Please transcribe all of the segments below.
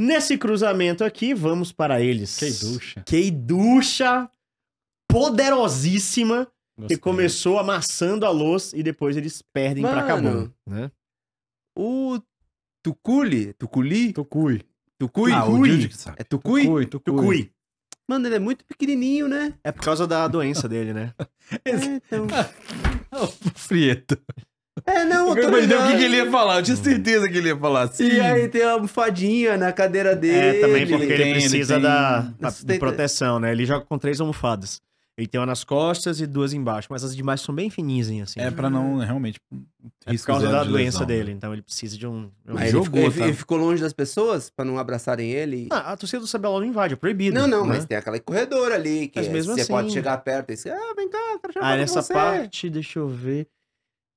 Nesse cruzamento aqui, vamos para eles. Queiducha. Queiducha poderosíssima, Gostei. que começou amassando a luz e depois eles perdem para acabar, Né? O Tuculi, Tuculi? Tucui. Tucui? Ah, o É Tucui? Tucui, Tucui. Tucui. Mano, ele é muito pequenininho, né? É por causa da doença dele, né? é, então... Frieto. É é, não, eu tô imaginei o que, que, ele ia falar, eu tinha certeza que ele ia falar assim. E aí tem a almofadinha na cadeira dele. É, também porque ele, ele precisa da, da de proteção, né? Ele joga com três almofadas. Ele tem uma nas costas e duas embaixo, mas as demais são bem fininhas, assim. É, pra não, realmente... É por causa da de doença lesão. Né? dele, então ele precisa de um... um mas ele, ficou, tá? ele ficou longe das pessoas pra não abraçarem ele? Ah, a torcida do Sabelo não invade, é proibido. Não, não, né? mas tem aquela corredor ali, que é, você assim... pode chegar perto e dizer, ah, vem cá, eu quero Ah, nessa parte, deixa eu ver...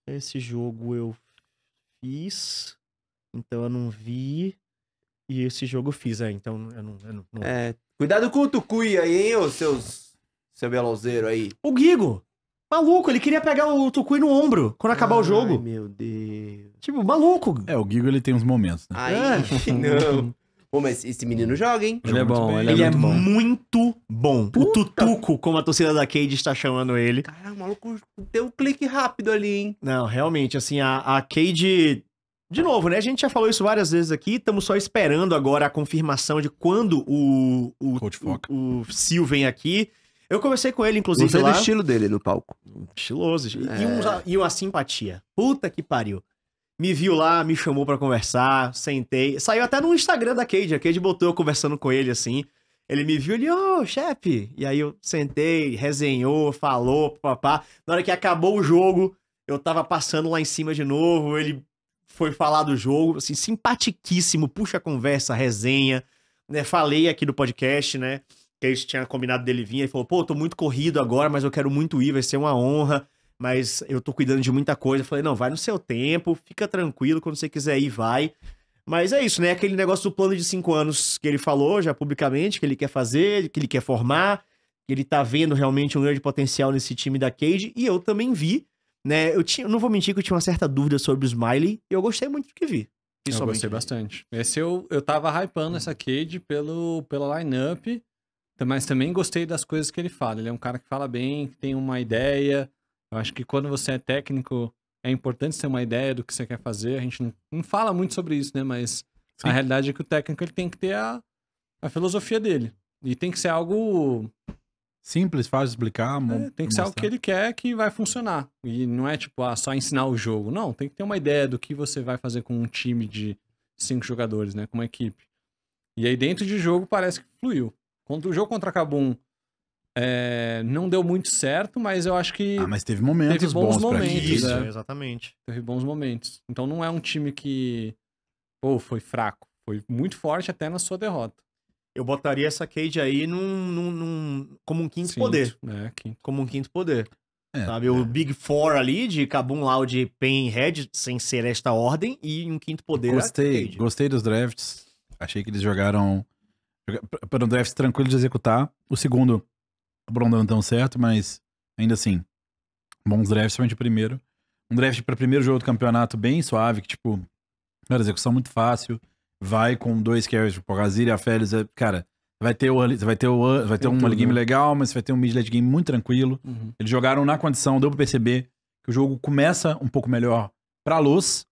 Esse jogo eu fiz, então eu não vi. E esse jogo eu fiz, é, então eu não. Eu não, não... É, cuidado com o Tucuí aí, hein, ô seus. Seu belozeiro aí. O Guigo! Maluco, ele queria pegar o Tucuí no ombro quando acabar Ai, o jogo. meu Deus. Tipo, maluco. É, o Guigo ele tem uns momentos. Né? Ai, é. não. Pô, mas esse menino joga, hein? Ele é bom, ele, é ele é, muito, é bom. muito bom. Puta. O Tutuco, como a torcida da Cade está chamando ele. Caralho, o maluco deu um clique rápido ali, hein? Não, realmente, assim, a, a Cade... De novo, né? A gente já falou isso várias vezes aqui. Estamos só esperando agora a confirmação de quando o, o, o, o Sil vem aqui. Eu conversei com ele, inclusive. Você lá. do estilo dele no palco. Estiloso. É... E, um, e uma simpatia. Puta que pariu me viu lá, me chamou para conversar, sentei. Saiu até no Instagram da Cade, a Cade botou eu conversando com ele assim. Ele me viu, ele, ô, oh, chefe! E aí eu sentei, resenhou, falou, papá. Na hora que acabou o jogo, eu tava passando lá em cima de novo, ele foi falar do jogo, assim, simpatiquíssimo, puxa a conversa, resenha, né? Falei aqui do podcast, né? Que a gente tinha combinado dele vir, ele falou, pô, tô muito corrido agora, mas eu quero muito ir, vai ser uma honra mas eu tô cuidando de muita coisa. Eu falei, não, vai no seu tempo, fica tranquilo, quando você quiser ir, vai. Mas é isso, né? Aquele negócio do plano de cinco anos que ele falou já publicamente, que ele quer fazer, que ele quer formar, que ele tá vendo realmente um grande potencial nesse time da Cage, e eu também vi, né? Eu tinha, não vou mentir que eu tinha uma certa dúvida sobre o Smiley, e eu gostei muito do que vi. Eu gostei bastante. Esse eu, eu tava hypando essa Cage pelo, pela line-up, mas também gostei das coisas que ele fala. Ele é um cara que fala bem, que tem uma ideia, eu acho que quando você é técnico, é importante ter uma ideia do que você quer fazer. A gente não, não fala muito sobre isso, né? Mas Sim. a realidade é que o técnico ele tem que ter a, a filosofia dele. E tem que ser algo. Simples, fácil de explicar. É, tem que ser algo que ele quer que vai funcionar. E não é tipo, ah, só ensinar o jogo. Não, tem que ter uma ideia do que você vai fazer com um time de cinco jogadores, né? Com uma equipe. E aí dentro de jogo parece que fluiu. Contra o jogo contra a Kabum, é, não deu muito certo, mas eu acho que. Ah, mas teve momentos teve bons, bons momentos. Né? Isso, né? exatamente. Teve bons momentos. Então não é um time que. Pô, foi fraco. Foi muito forte até na sua derrota. Eu botaria essa Cade aí num, num, num como um quinto, poder. É, quinto. Como um quinto poder. É, sabe, é. o Big Four ali de Cabum Loud, Pain Red, sem ser esta ordem, e um quinto poder. Gostei, gostei dos drafts. Achei que eles jogaram. para um draft tranquilo de executar. O segundo Acabou tá não tão certo, mas ainda assim, bons drafts, somente o primeiro. Um draft para primeiro jogo do campeonato bem suave, que tipo, cara, execução muito fácil. Vai com dois carries pro Gazir e a Félix, é, cara, vai ter, o, vai ter, o, vai ter um early game né? legal, mas vai ter um mid late game muito tranquilo. Uhum. Eles jogaram na condição, deu pra perceber que o jogo começa um pouco melhor pra luz,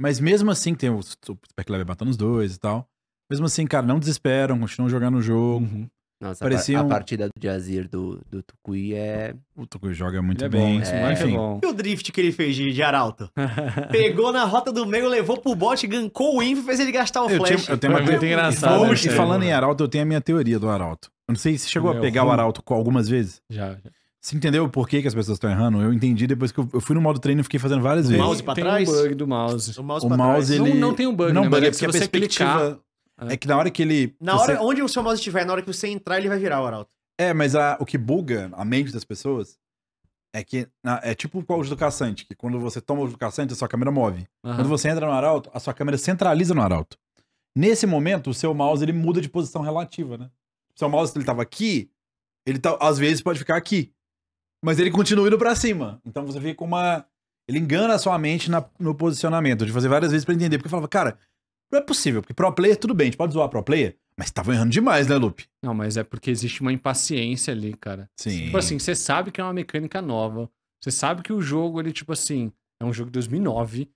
mas mesmo assim, tem o, o Superclever batendo os dois e tal. Mesmo assim, cara, não desesperam, continuam jogando o jogo. Uhum. Nossa, Parecia a, par um... a partida do Jazir do, do Tucuí é. O Tucuí joga muito é bem. Bom, isso, é, enfim. É bom. E o drift que ele fez de, de Arauto? Pegou na rota do meio, levou pro bot, gancou o info e fez ele gastar o eu Tinha, eu tenho uma coisa engraçada. né, e falando em Arauto, eu tenho a minha teoria do Arauto. Eu não sei se chegou Meu, a pegar fui... o Arauto algumas vezes. Já, já. Você entendeu por que, que as pessoas estão errando? Eu entendi depois que eu, fui no modo treino e fiquei fazendo várias o vezes. O mouse pra tem trás? Tem um bug do mouse. O mouse, o mouse trás. Ele... Não, não tem um bug, não, né? Bug é, é porque se você perspectiva... clicar... É que na hora que ele. Na você... hora, onde o seu mouse estiver, na hora que você entrar, ele vai virar o arauto. É, mas a, o que buga a mente das pessoas é que. Na, é tipo o uso do caçante, que quando você toma o do caçante, a sua câmera move. Uhum. Quando você entra no arauto, a sua câmera centraliza no arauto. Nesse momento, o seu mouse ele muda de posição relativa, né? O seu mouse, ele tava aqui, ele tá, às vezes pode ficar aqui. Mas ele continua indo pra cima. Então você fica com uma. Ele engana a sua mente na, no posicionamento. De fazer várias vezes para entender. Porque eu falava, cara, não é possível, porque pro player, tudo bem, a gente pode zoar pro player, mas tava errando demais, né, Lupe? Não, mas é porque existe uma impaciência ali, cara. Sim. Tipo assim, você sabe que é uma mecânica nova, você sabe que o jogo, ele, tipo assim, é um jogo de 2009,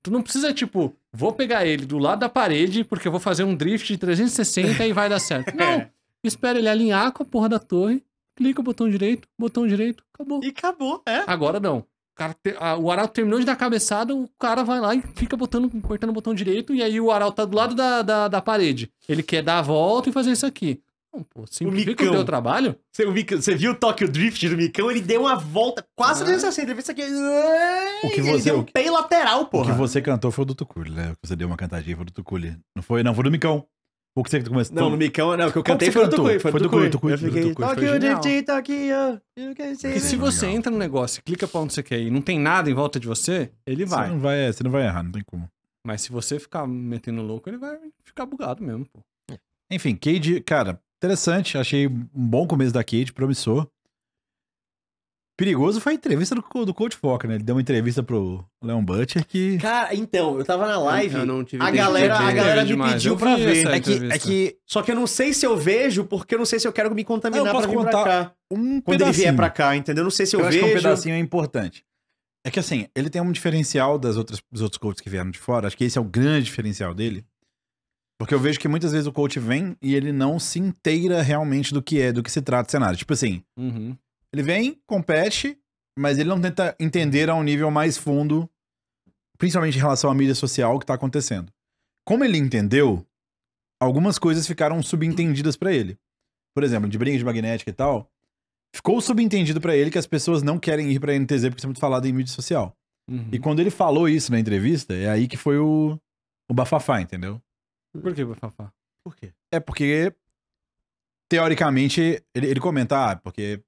Tu não precisa, tipo, vou pegar ele do lado da parede porque eu vou fazer um drift de 360 e vai dar certo. Não. Espera ele alinhar com a porra da torre, clica o botão direito, botão direito, acabou. E acabou, é. Agora não. Cara, o Arauto terminou de dar cabeçada, o cara vai lá e fica botando, cortando o botão direito, e aí o Arauto tá do lado da, da, da parede. Ele quer dar a volta e fazer isso aqui. Não, pô, simplifica o, teu trabalho. Você, o você viu o Tokyo Drift do Micão? Ele deu uma volta quase ah. 360. Ele fez isso aqui. O que você, ele deu um lateral, pô. O que você cantou foi o do Tuculi, né? Você deu uma cantadinha foi do Tuculi. Não foi? Não, foi do Micão. O que você começou? Não, no Micão, não, o que eu cantei foi do Tucuí. Foi do Tucuí, Tucuí. Eu fiquei, Tóquio, Dipti, Tóquio, Porque se você entra no negócio, clica pra onde você quer e não tem nada em volta de você, ele vai. Você não vai, é, você não vai errar, não tem como. Mas se você ficar metendo louco, ele vai ficar bugado mesmo, pô. Enfim, Cade, cara, interessante. Achei um bom começo da Cade, promissor. Perigoso foi a entrevista do, do Coach Foca, né? Ele deu uma entrevista pro Leon Butcher que. Cara, então, eu tava na live. Eu não tive a galera, a galera me pediu pra ver. É que, é que, Só que eu não sei se eu vejo, porque eu não sei se eu quero me contaminar eu posso pra vir pra cá. Um quando pedacinho. ele vier pra cá, entendeu? Eu não sei se eu, eu vejo. Acho que é um pedacinho é importante. É que assim, ele tem um diferencial das outras, dos outros coaches que vieram de fora. Acho que esse é o grande diferencial dele. Porque eu vejo que muitas vezes o coach vem e ele não se inteira realmente do que é, do que se trata o cenário. Tipo assim, uhum. Ele vem, compete, mas ele não tenta entender a um nível mais fundo, principalmente em relação à mídia social, o que está acontecendo. Como ele entendeu, algumas coisas ficaram subentendidas para ele. Por exemplo, de briga de magnética e tal, ficou subentendido para ele que as pessoas não querem ir para NTZ porque são é muito falado em mídia social. Uhum. E quando ele falou isso na entrevista, é aí que foi o, o bafafá, entendeu? Por que bafafá? Por quê? É porque, teoricamente, ele, ele comenta, ah, porque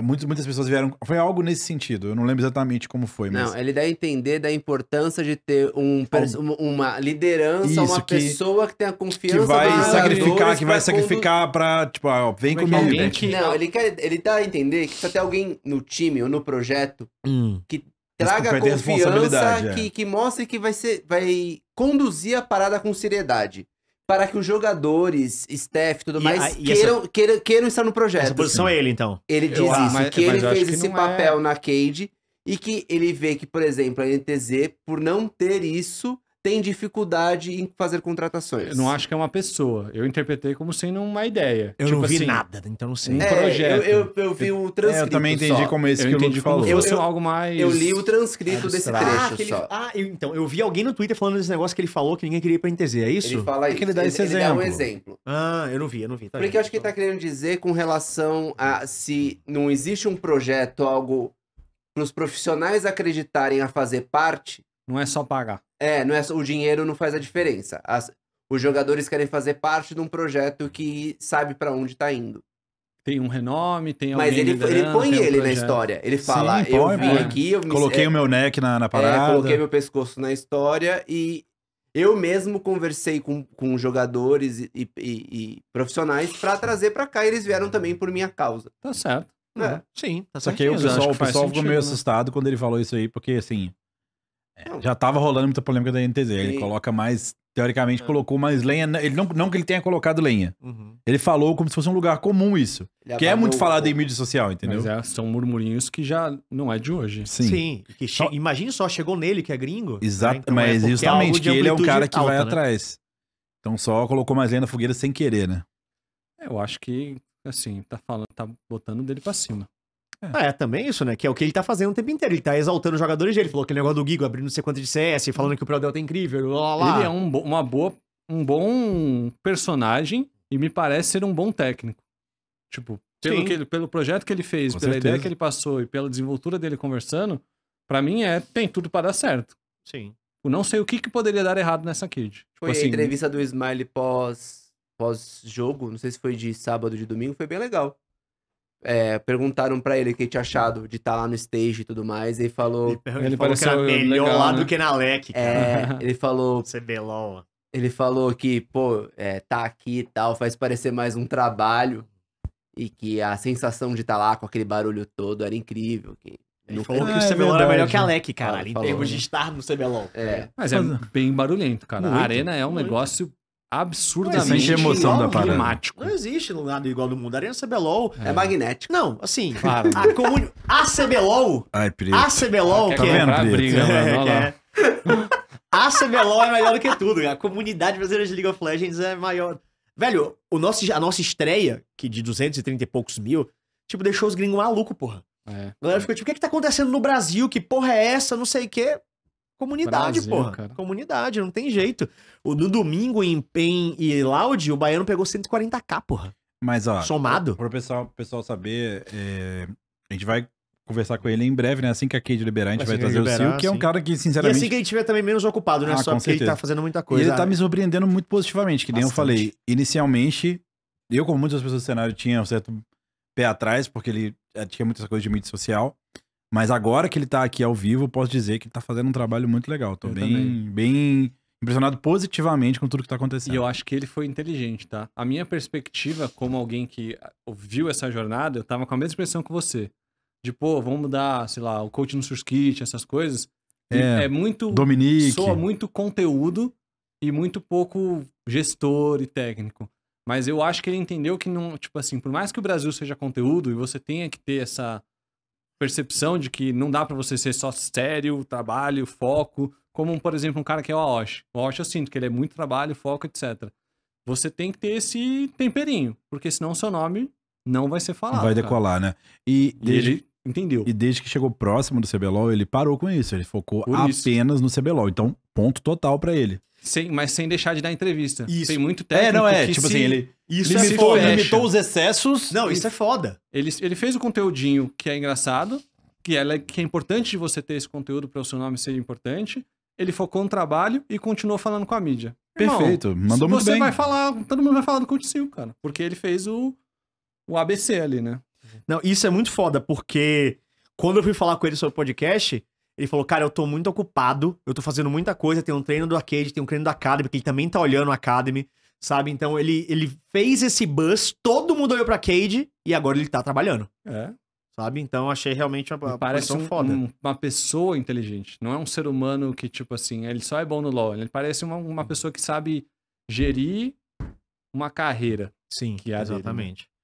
Muitas, muitas pessoas vieram. Foi algo nesse sentido. Eu não lembro exatamente como foi, mas. Não, ele dá a entender da importância de ter um, um uma liderança, isso, uma que, pessoa que tenha confiança. Que vai sacrificar, que vai sacrificar pra. Tipo, ah, ó, vem Como é comigo. Alguém é? que... Não, ele, quer, ele dá tá a entender que precisa ter alguém no time ou no projeto hum. que traga confiança, que, é. que mostre que vai, ser, vai conduzir a parada com seriedade para que os jogadores, staff tudo e mais, a, queiram, essa, queiram, queiram, estar no projeto. Essa posição é ele, então. Ele diz eu, isso, mas, que ele fez que esse é. papel é... na Cade e que ele vê que, por exemplo, a NTZ, por não ter isso, tem dificuldade em fazer contratações. Eu não acho que é uma pessoa. Eu interpretei como sendo uma ideia. Eu tipo não vi assim, nada, então não sei. Um é, projeto. Eu, eu, eu vi o transcrito. É, eu também entendi só. como esse eu que o Luke falou. Eu, eu, algo mais. Eu li o transcrito desse trecho. Ah, aquele, ah então, eu vi alguém no Twitter falando desse negócio que ele falou que ninguém queria ir pra NTZ, é isso? Ele fala é isso. Que ele dá ele, esse ele exemplo. Dá um exemplo. Ah, eu não vi, eu não vi. Tá Porque eu acho que ele tá querendo dizer com relação a se não existe um projeto, algo para os profissionais acreditarem a fazer parte não é só pagar. É, não é o dinheiro não faz a diferença. As, os jogadores querem fazer parte de um projeto que sabe para onde tá indo. Tem um renome, tem alguém Mas ele, ele põe ele na história. Ele fala, Sim, eu vim aqui... Eu me... Coloquei é, o meu neck na, na parada. É, coloquei meu pescoço na história e eu mesmo conversei com, com jogadores e, e, e profissionais para trazer para cá e eles vieram também por minha causa. Tá certo. É. Uhum. Sim, tá certo. Só que aí o pessoal, o pessoal ficou meio né? assustado quando ele falou isso aí, porque assim, é. já tava rolando muita polêmica da NTZ. Ele e... coloca mais. Teoricamente, é. colocou mais lenha. Ele não, não que ele tenha colocado lenha. Uhum. Ele falou como se fosse um lugar comum isso. que é muito falado em mídia social, entendeu? É, são murmurinhos que já não é de hoje. Sim. Sim. Che... Imagine só, chegou nele que é gringo. Exato. Né? Então, mas é, é justamente, que ele é o cara que alta, vai né? atrás. Então só colocou mais lenha na fogueira sem querer, né? Eu acho que, assim, tá falando, tá botando dele pra cima. É. Ah, é, também isso, né? Que é o que ele tá fazendo o tempo inteiro. Ele tá exaltando os jogadores dele. Ele falou aquele negócio do Gigo abrindo não sei de CS, falando que o Pro Delta tá é incrível, Ele é um, bo uma boa, um bom personagem e me parece ser um bom técnico. Tipo, pelo, que ele, pelo projeto que ele fez, Com pela certeza. ideia que ele passou e pela desenvoltura dele conversando, para mim é tem tudo para dar certo. Sim. Eu não sei o que, que poderia dar errado nessa kid. Tipo foi assim, a entrevista do Smiley pós pós jogo, não sei se foi de sábado ou de domingo, foi bem legal é, perguntaram para ele o que ele tinha achado de estar tá lá no stage e tudo mais. E ele falou. Ele, ele, falou que era melhor legal, lá né? do que na LEC, é, cara. É, ele falou. CBLOL. É ele falou que, pô, é, tá aqui e tal, faz parecer mais um trabalho. E que a sensação de estar tá lá com aquele barulho todo era incrível. Que ele falou que é, o CBLOL era melhor que a LEC, cara, ah, em termos né? de estar no CBLOL. É. Mas é bem barulhento, cara. Muito, a arena é um muito. negócio absurdamente emoção da climático. Não existe nada igual no mundo. A Arena CBLOL é, é Não, assim, claro. a, comuni... a CBLOL, Ai, a CBLOL, que é, a tá briga, é, mano, a CBLOL é melhor do que tudo, cara. A comunidade brasileira de League of Legends é maior. Velho, o nosso, a nossa estreia, que de 230 e poucos mil, tipo, deixou os gringos malucos, porra. É. A galera ficou tipo, o que, é que tá acontecendo no Brasil? Que porra é essa? Não sei o quê. Comunidade, pô porra. Comunidade, não tem jeito. O, no domingo em Pen e Laude, o baiano pegou 140k, porra. Mas, ó. Somado. Pro pessoal, pessoal saber, é, a gente vai conversar com ele em breve, né? Assim que a Cade liberar, a gente assim vai, vai trazer liberar, o Sil, que é um sim. cara que, sinceramente. E assim que ele estiver também menos ocupado, né? Ah, Só porque ele tá fazendo muita coisa. E ele tá me surpreendendo muito positivamente, que bastante. nem eu falei. Inicialmente, eu, como muitas pessoas do cenário, tinha um certo pé atrás, porque ele eh, tinha muitas coisas de mídia social. Mas agora que ele tá aqui ao vivo, posso dizer que ele tá fazendo um trabalho muito legal. Tô bem, também. bem impressionado positivamente com tudo que tá acontecendo. E eu acho que ele foi inteligente, tá? A minha perspectiva, como alguém que ah, viu essa jornada, eu tava com a mesma expressão que você. De, pô, vamos mudar, sei lá, o coach no Surskit, essas coisas. É, é muito. Dominique. Soa muito conteúdo e muito pouco gestor e técnico. Mas eu acho que ele entendeu que não, tipo assim, por mais que o Brasil seja conteúdo e você tenha que ter essa percepção de que não dá para você ser só sério, trabalho, foco, como, por exemplo, um cara que é o Osh, O Aoshi eu sinto que ele é muito trabalho, foco, etc. Você tem que ter esse temperinho, porque senão o seu nome não vai ser falado. Vai decolar, cara. né? E, desde... e ele entendeu. E desde que chegou próximo do CBLOL, ele parou com isso. Ele focou apenas no CBLOL. Então, ponto total para ele. Sem, mas sem deixar de dar entrevista. Isso. Tem muito técnico. É, não é. Tipo se, assim, ele. Isso limitou, é limitou os excessos. Não, isso é foda. Ele, ele fez o conteúdinho que é engraçado, que é, que é importante de você ter esse conteúdo para o seu nome ser importante. Ele focou no trabalho e continuou falando com a mídia. Irmão, Perfeito, mandou muito você bem. Você vai falar, todo mundo vai falar do Coach Sil, cara. Porque ele fez o, o ABC ali, né? Não, isso é muito foda, porque quando eu fui falar com ele sobre o podcast, ele falou, cara, eu tô muito ocupado, eu tô fazendo muita coisa, tem um treino do Arcade, tem um treino da Academy, que ele também tá olhando a Academy, sabe? Então ele, ele fez esse buzz, todo mundo olhou pra Arcade e agora ele tá trabalhando. É. Sabe? Então achei realmente uma, uma parece um, foda. Um, uma pessoa inteligente. Não é um ser humano que, tipo assim, ele só é bom no LoL. Ele parece uma, uma pessoa que sabe gerir uma carreira. Sim, que é exatamente. Dele, né?